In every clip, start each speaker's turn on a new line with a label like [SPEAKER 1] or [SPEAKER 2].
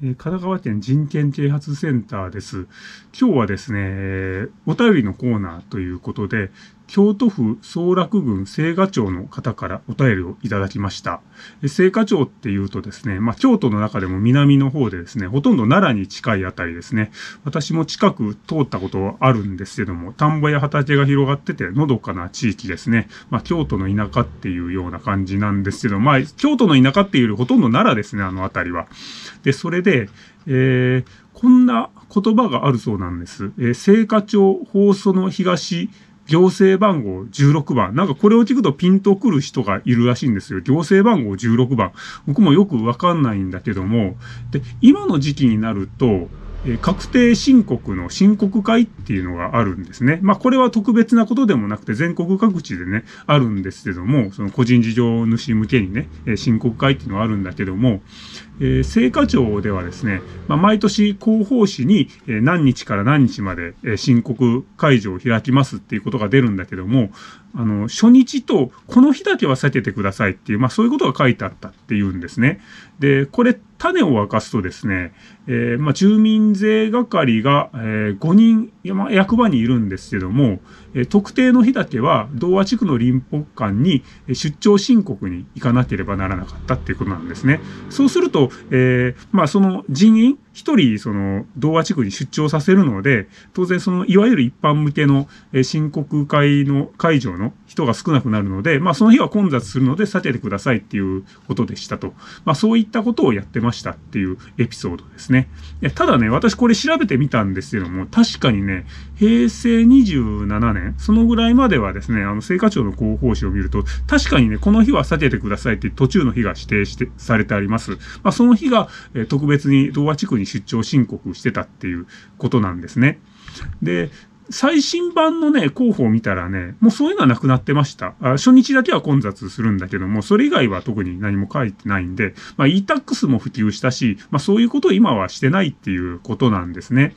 [SPEAKER 1] 神奈川県人権啓発センターです。今日はですね、お便りのコーナーということで、京都府総楽郡青華町の方からお便りをいただきました。青華町っていうとですね、まあ、京都の中でも南の方でですね、ほとんど奈良に近いあたりですね。私も近く通ったことはあるんですけども、田んぼや畑が広がってて、のどかな地域ですね。まあ、京都の田舎っていうような感じなんですけど、まあ、京都の田舎っていうよりほとんど奈良ですね、あのあたりは。で、それで、えー、こんな言葉があるそうなんです。えー、青華町放送の東、行政番号16番。なんかこれを聞くとピンとくる人がいるらしいんですよ。行政番号16番。僕もよくわかんないんだけども、で、今の時期になると、え確定申告の申告会っていうのがあるんですね。まあ、これは特別なことでもなくて、全国各地でね、あるんですけども、その個人事情主向けにね、え申告会っていうのはあるんだけども、えー、聖火ではですね、まあ、毎年広報誌に、え何日から何日まで、え申告会場を開きますっていうことが出るんだけども、あの、初日とこの日だけは避けてくださいっていう、まあそういうことが書いてあったっていうんですね。で、これって種を明かすとですね、えー、まあ、住民税係が、えー、5人まあ、役場にいるんですけども、え特定の日だけは童話地区の林北館に出張申告に行かなければならなかったっていうことなんですね。そうすると、えー、まあ、その人員一人その童話地区に出張させるので当然そのいわゆる一般向けの申告会の会場の人が少なくなるので、まあ、その日は混雑するので避けてくださいっていうことでしたと、まあ、そういったことをやってましたっていうエピソードですね。ただね私これ調べてみたんですけども確かにねね、平成27年、そのぐらいまではですね、あの、政課町の広報誌を見ると、確かにね、この日は避けてくださいって途中の日が指定して、されてあります。まあ、その日が、え特別に東和地区に出張申告してたっていうことなんですね。で、最新版のね、広報を見たらね、もうそういうのはなくなってました。あ初日だけは混雑するんだけども、それ以外は特に何も書いてないんで、まあ、e-tax も普及したし、まあ、そういうことを今はしてないっていうことなんですね。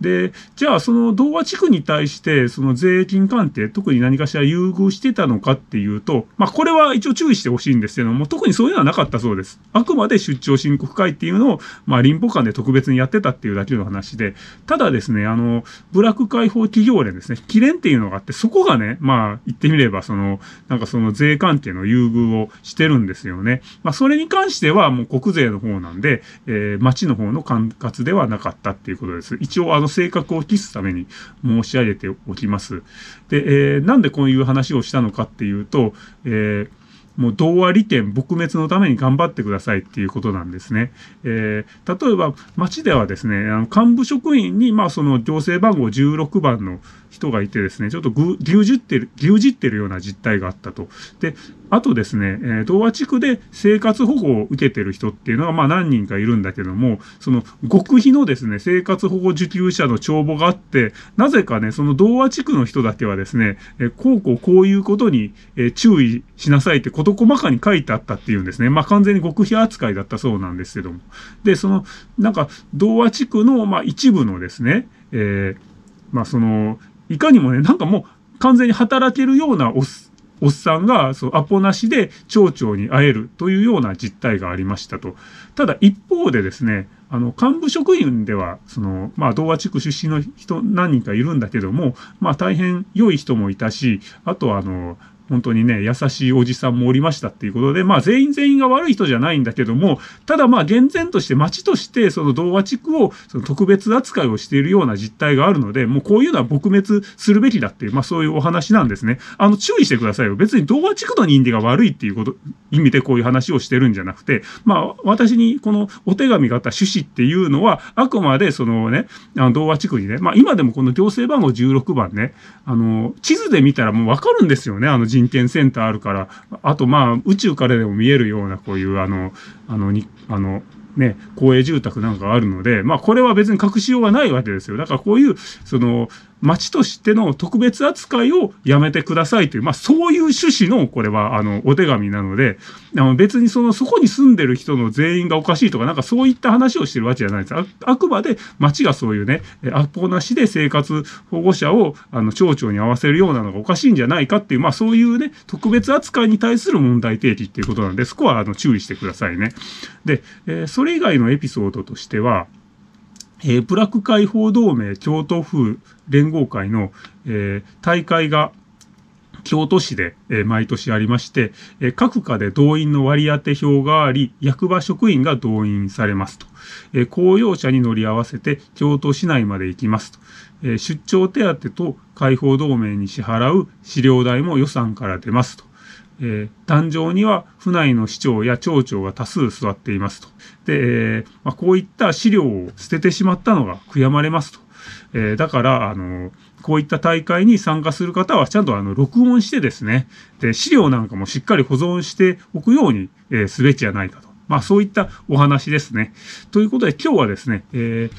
[SPEAKER 1] で、じゃあその童話地区に対して、その税金鑑定、特に何かしら優遇してたのかっていうと、まあ、これは一応注意してほしいんですけども、特にそういうのはなかったそうです。あくまで出張申告会っていうのを、まあ、林保館で特別にやってたっていうだけの話で、ただですね、あの、ブラック解放企業でですね、記念っていうのがあって、そこがね、まあ、言ってみれば、その、なんかその税関係の優遇をしてるんですよね。まあ、それに関しては、もう国税の方なんで、えー、町の方の管轄ではなかったっていうことです。一応、あの、性格を期すために申し上げておきます。で、えー、なんでこういう話をしたのかっていうと、えーもう同和利点撲滅のために頑張ってくださいっていうことなんですね。えー、例えば町ではですね、あの幹部職員に、まあその行政番号16番の人がいてですね、ちょっと牛耳ってる、牛耳ってるような実態があったと。で、あとですね、えー、東和地区で生活保護を受けてる人っていうのは、まあ何人かいるんだけども、その極秘のですね、生活保護受給者の帳簿があって、なぜかね、その東和地区の人だけはですね、えー、こうこうこういうことに、えー、注意しなさいって事細かに書いてあったっていうんですね。まあ完全に極秘扱いだったそうなんですけども。で、その、なんか、童和地区の、まあ一部のですね、えー、まあその、いかにもね、なんかもう完全に働けるようなおおっさんがそうアポなしで町長に会えるというような実態がありましたと。ただ一方でですね、あの、幹部職員では、その、まあ、童話地区出身の人何人かいるんだけども、まあ、大変良い人もいたし、あとは、あの、本当にね、優しいおじさんもおりましたっていうことで、まあ全員全員が悪い人じゃないんだけども、ただまあ厳然として町としてその童話地区をその特別扱いをしているような実態があるので、もうこういうのは撲滅するべきだっていう、まあそういうお話なんですね。あの注意してくださいよ。別に童話地区の人間が悪いっていうこと、意味でこういう話をしてるんじゃなくて、まあ私にこのお手紙があった趣旨っていうのは、あくまでそのね、あの童話地区にね、まあ今でもこの行政番号16番ね、あの、地図で見たらもうわかるんですよね、あの人人権センターあるから、あとまあ宇宙からでも見えるようなこういうあの、あのに、あの、ね、公営住宅なんかあるので、まあこれは別に隠しようがないわけですよ。だからこういう、その、町としての特別扱いをやめてくださいという、まあ、そういう趣旨の、これは、あの、お手紙なので、あの別にその、そこに住んでる人の全員がおかしいとか、なんかそういった話をしてるわけじゃないです。ああくまで町がそういうね、アポなしで生活保護者を、あの、町長に合わせるようなのがおかしいんじゃないかっていう、まあ、そういうね、特別扱いに対する問題提起っていうことなんで、そこは、あの、注意してくださいね。で、えー、それ以外のエピソードとしては、えー、ブラック解放同盟京都府連合会の、えー、大会が京都市で、えー、毎年ありまして、え各課で動員の割り当て表があり、役場職員が動員されますと。え公用車に乗り合わせて京都市内まで行きますと。え出張手当と解放同盟に支払う資料代も予算から出ますと。えー、壇上には府内の市長や町長が多数座っていますと。で、えー、まあ、こういった資料を捨ててしまったのが悔やまれますと。えー、だから、あのこういった大会に参加する方は、ちゃんとあの録音してですねで、資料なんかもしっかり保存しておくように、えすべきじゃないかと。まあ、そういったお話ですね。ということで、今日はですね、え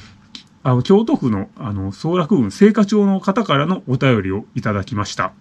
[SPEAKER 1] あの京都府のあの総楽郡青果町の方からのお便りをいただきました。